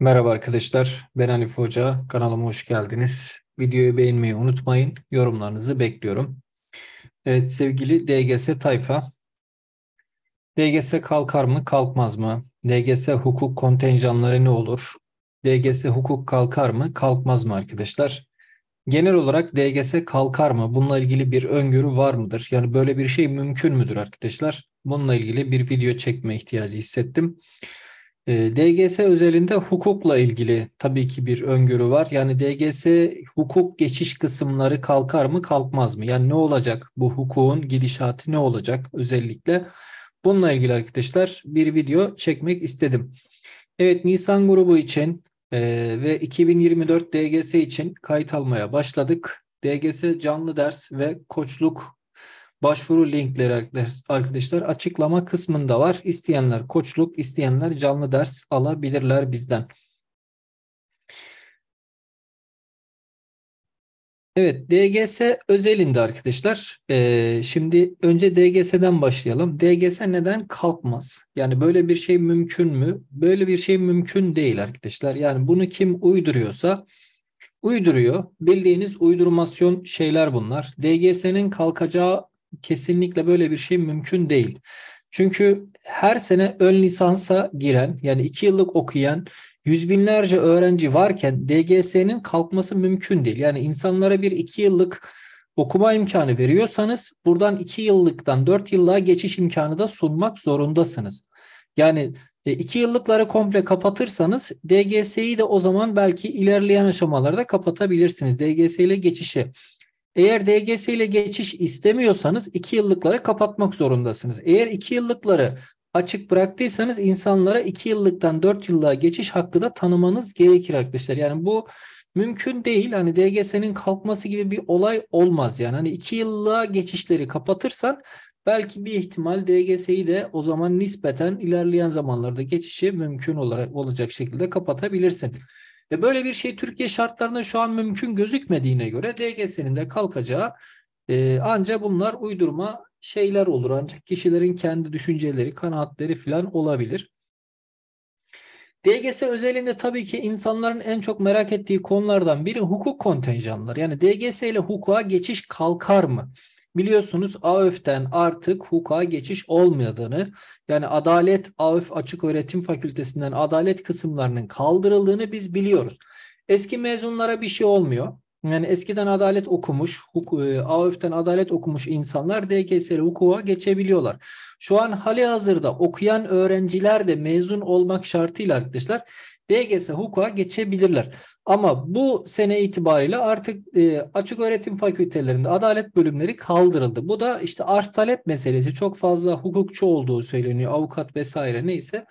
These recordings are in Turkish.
Merhaba arkadaşlar, ben Hanif Hoca. Kanalıma hoş geldiniz. Videoyu beğenmeyi unutmayın. Yorumlarınızı bekliyorum. Evet sevgili DGS tayfa. DGS kalkar mı, kalkmaz mı? DGS hukuk kontenjanları ne olur? DGS hukuk kalkar mı, kalkmaz mı arkadaşlar? Genel olarak DGS kalkar mı? Bununla ilgili bir öngörü var mıdır? Yani böyle bir şey mümkün müdür arkadaşlar? Bununla ilgili bir video çekme ihtiyacı hissettim. Ee, DGS özelinde hukukla ilgili tabii ki bir öngörü var. Yani DGS hukuk geçiş kısımları kalkar mı kalkmaz mı? Yani ne olacak bu hukukun gidişatı ne olacak özellikle? Bununla ilgili arkadaşlar bir video çekmek istedim. Evet Nisan grubu için e, ve 2024 DGS için kayıt almaya başladık. DGS canlı ders ve koçluk Başvuru linkleri arkadaşlar açıklama kısmında var. İsteyenler koçluk, isteyenler canlı ders alabilirler bizden. Evet DGS özelinde arkadaşlar. Ee, şimdi önce DGS'den başlayalım. DGS neden kalkmaz? Yani böyle bir şey mümkün mü? Böyle bir şey mümkün değil arkadaşlar. Yani bunu kim uyduruyorsa uyduruyor. Bildiğiniz uydurmasyon şeyler bunlar. DGS'nin kalkacağı kesinlikle böyle bir şey mümkün değil. Çünkü her sene ön lisansa giren yani iki yıllık okuyan yüz binlerce öğrenci varken DGS'nin kalkması mümkün değil. Yani insanlara bir iki yıllık okuma imkanı veriyorsanız buradan iki yıllıktan dört yıllığa geçiş imkanı da sunmak zorundasınız. Yani e, iki yıllıkları komple kapatırsanız DGS'yi de o zaman belki ilerleyen aşamalarda kapatabilirsiniz. DGS ile geçişi. Eğer DGS ile geçiş istemiyorsanız 2 yıllıkları kapatmak zorundasınız. Eğer 2 yıllıkları açık bıraktıysanız insanlara 2 yıllıktan 4 yıllığa geçiş hakkı da tanımanız gerekir arkadaşlar. Yani bu mümkün değil. Hani DGS'nin kalkması gibi bir olay olmaz. Yani hani 2 yıllığa geçişleri kapatırsan belki bir ihtimal DGS'yi de o zaman nispeten ilerleyen zamanlarda geçişi mümkün olarak olacak şekilde kapatabilirsin. Ve böyle bir şey Türkiye şartlarında şu an mümkün gözükmediğine göre DGS'nin de kalkacağı e, anca bunlar uydurma şeyler olur. Ancak kişilerin kendi düşünceleri, kanaatleri falan olabilir. DGS özelinde tabii ki insanların en çok merak ettiği konulardan biri hukuk kontenjanları. Yani DGS ile hukuka geçiş kalkar mı? Biliyorsunuz AÖF'ten artık hukuka geçiş olmadığını yani Adalet AÖF Açık Öğretim Fakültesinden adalet kısımlarının kaldırıldığını biz biliyoruz. Eski mezunlara bir şey olmuyor. Yani eskiden adalet okumuş, e, AÖF'ten adalet okumuş insanlar DGS'li hukuka geçebiliyorlar. Şu an hali hazırda okuyan öğrenciler de mezun olmak şartıyla arkadaşlar DGS hukuka geçebilirler. Ama bu sene itibariyle artık e, açık öğretim fakültelerinde adalet bölümleri kaldırıldı. Bu da işte arz talep meselesi çok fazla hukukçu olduğu söyleniyor. Avukat vesaire neyse.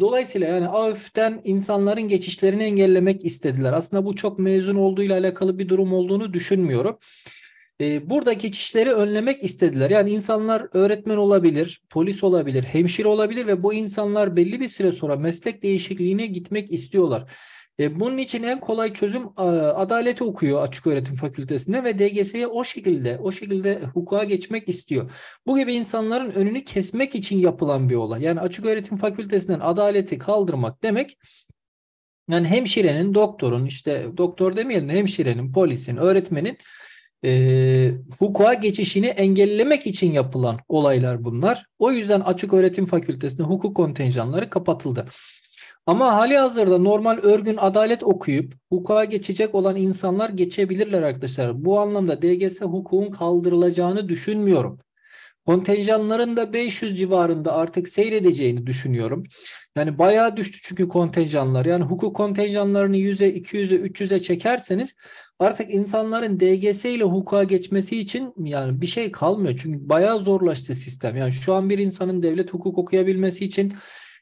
Dolayısıyla yani AÖF'ten insanların geçişlerini engellemek istediler. Aslında bu çok mezun olduğuyla alakalı bir durum olduğunu düşünmüyorum. Ee, burada geçişleri önlemek istediler. Yani insanlar öğretmen olabilir, polis olabilir, hemşire olabilir ve bu insanlar belli bir süre sonra meslek değişikliğine gitmek istiyorlar. Ee, bunun için en kolay çözüm adaleti okuyor açık öğretim fakültesinde ve DGS'ye o şekilde o şekilde hukuka geçmek istiyor. Bu gibi insanların önünü kesmek için yapılan bir olay. Yani açık öğretim fakültesinden adaleti kaldırmak demek yani hemşirenin, doktorun işte doktor demeyelim de hemşirenin, polisin, öğretmenin e, hukuka geçişini engellemek için yapılan olaylar bunlar. O yüzden açık öğretim fakültesinde hukuk kontenjanları kapatıldı. Ama hali hazırda normal örgün adalet okuyup hukuka geçecek olan insanlar geçebilirler arkadaşlar. Bu anlamda DGS hukukun kaldırılacağını düşünmüyorum. Kontenjanların da 500 civarında artık seyredeceğini düşünüyorum. Yani bayağı düştü çünkü kontenjanlar. Yani hukuk kontenjanlarını 100'e, 200'e, 300'e çekerseniz artık insanların DGS ile hukuka geçmesi için yani bir şey kalmıyor. Çünkü bayağı zorlaştı sistem. Yani şu an bir insanın devlet hukuk okuyabilmesi için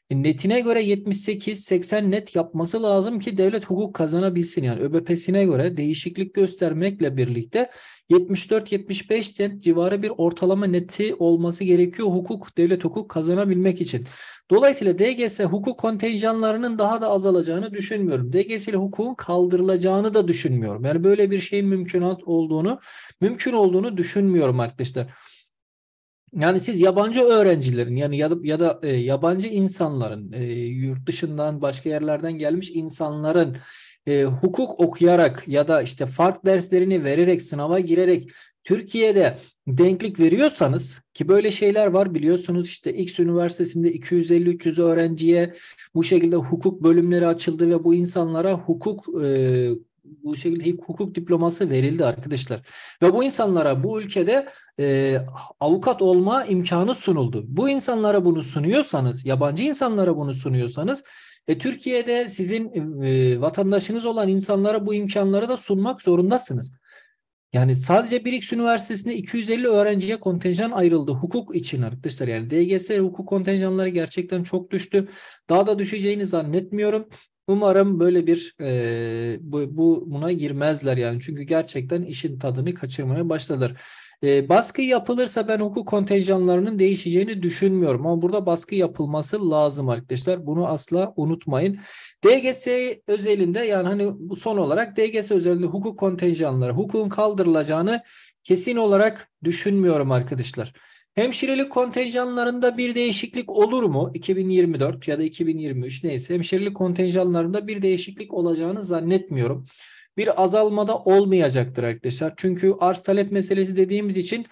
e, netine göre 78-80 net yapması lazım ki devlet hukuk kazanabilsin. Yani ÖBP'sine göre değişiklik göstermekle birlikte 74-75 net civarı bir ortalama neti olması gerekiyor hukuk, devlet hukuk kazanabilmek için. Dolayısıyla DGS hukuk kontenjanlarının daha da azalacağını düşünmüyorum. DGS ile hukukun kaldırılacağını da düşünmüyorum. Yani böyle bir şeyin mümkün olduğunu, mümkün olduğunu düşünmüyorum arkadaşlar. Yani siz yabancı öğrencilerin yani ya da, ya da e, yabancı insanların e, yurt dışından başka yerlerden gelmiş insanların e, hukuk okuyarak ya da işte fark derslerini vererek sınava girerek Türkiye'de denklik veriyorsanız ki böyle şeyler var biliyorsunuz işte X üniversitesinde 250-300 öğrenciye bu şekilde hukuk bölümleri açıldı ve bu insanlara hukuk e, bu şekilde hukuk diploması verildi arkadaşlar. Ve bu insanlara bu ülkede e, avukat olma imkanı sunuldu. Bu insanlara bunu sunuyorsanız, yabancı insanlara bunu sunuyorsanız e, Türkiye'de sizin e, vatandaşınız olan insanlara bu imkanları da sunmak zorundasınız. Yani sadece Birix Üniversitesi'nde 250 öğrenciye kontenjan ayrıldı hukuk için arkadaşlar. Yani DGS hukuk kontenjanları gerçekten çok düştü. Daha da düşeceğini zannetmiyorum. Umarım böyle bir e, bu, bu buna girmezler yani çünkü gerçekten işin tadını kaçırmaya başladılar. E, baskı yapılırsa ben hukuk kontenjanlarının değişeceğini düşünmüyorum ama burada baskı yapılması lazım arkadaşlar. Bunu asla unutmayın. DGS özelinde yani hani son olarak DGS özelinde hukuk kontenjanları hukukun kaldırılacağını kesin olarak düşünmüyorum arkadaşlar. Hemşirelik kontenjanlarında bir değişiklik olur mu? 2024 ya da 2023 neyse hemşirelik kontenjanlarında bir değişiklik olacağını zannetmiyorum. Bir azalmada olmayacaktır arkadaşlar. Çünkü arz talep meselesi dediğimiz için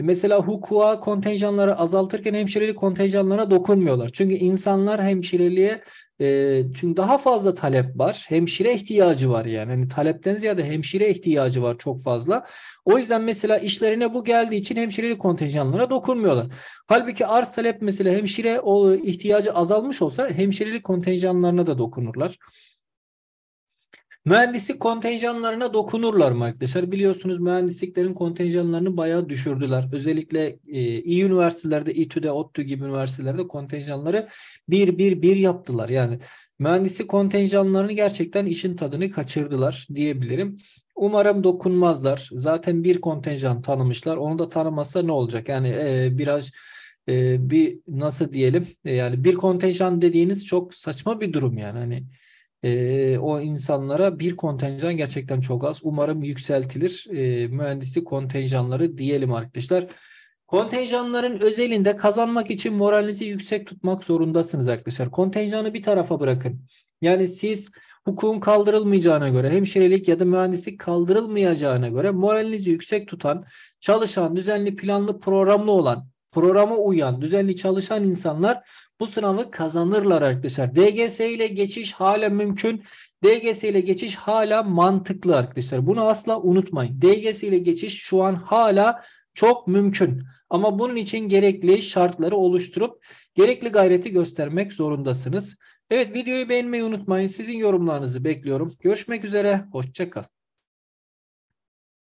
e, mesela hukuka kontenjanları azaltırken hemşirelik kontenjanlara dokunmuyorlar. Çünkü insanlar hemşireliğe e, çünkü daha fazla talep var. Hemşire ihtiyacı var yani. Hani talepten ziyade hemşire ihtiyacı var çok fazla. O yüzden mesela işlerine bu geldiği için hemşireli kontenjanlarına dokunmuyorlar. Halbuki arz talep mesela hemşire ihtiyacı azalmış olsa hemşireli kontenjanlarına da dokunurlar. Mühendislik kontenjanlarına dokunurlar arkadaşlar? Biliyorsunuz mühendisliklerin kontenjanlarını bayağı düşürdüler. Özellikle e, iyi üniversitelerde, İTÜ'de, ODTÜ gibi üniversitelerde kontenjanları bir bir bir yaptılar. Yani mühendislik kontenjanlarını gerçekten işin tadını kaçırdılar diyebilirim. Umarım dokunmazlar. Zaten bir kontenjan tanımışlar. Onu da tanımasa ne olacak? Yani e, biraz e, bir nasıl diyelim? E, yani bir kontenjan dediğiniz çok saçma bir durum yani. Hani e, o insanlara bir kontenjan gerçekten çok az. Umarım yükseltilir e, mühendislik kontenjanları diyelim arkadaşlar. Kontenjanların özelinde kazanmak için moralinizi yüksek tutmak zorundasınız arkadaşlar. Kontenjanı bir tarafa bırakın. Yani siz hukukun kaldırılmayacağına göre, hemşirelik ya da mühendislik kaldırılmayacağına göre moralinizi yüksek tutan, çalışan, düzenli, planlı, programlı olan, programa uyan, düzenli çalışan insanlar bu sınavı kazanırlar arkadaşlar. DGS ile geçiş hala mümkün. DGS ile geçiş hala mantıklı arkadaşlar. Bunu asla unutmayın. DGS ile geçiş şu an hala çok mümkün. Ama bunun için gerekli şartları oluşturup gerekli gayreti göstermek zorundasınız. Evet videoyu beğenmeyi unutmayın. Sizin yorumlarınızı bekliyorum. Görüşmek üzere. Hoşçakal.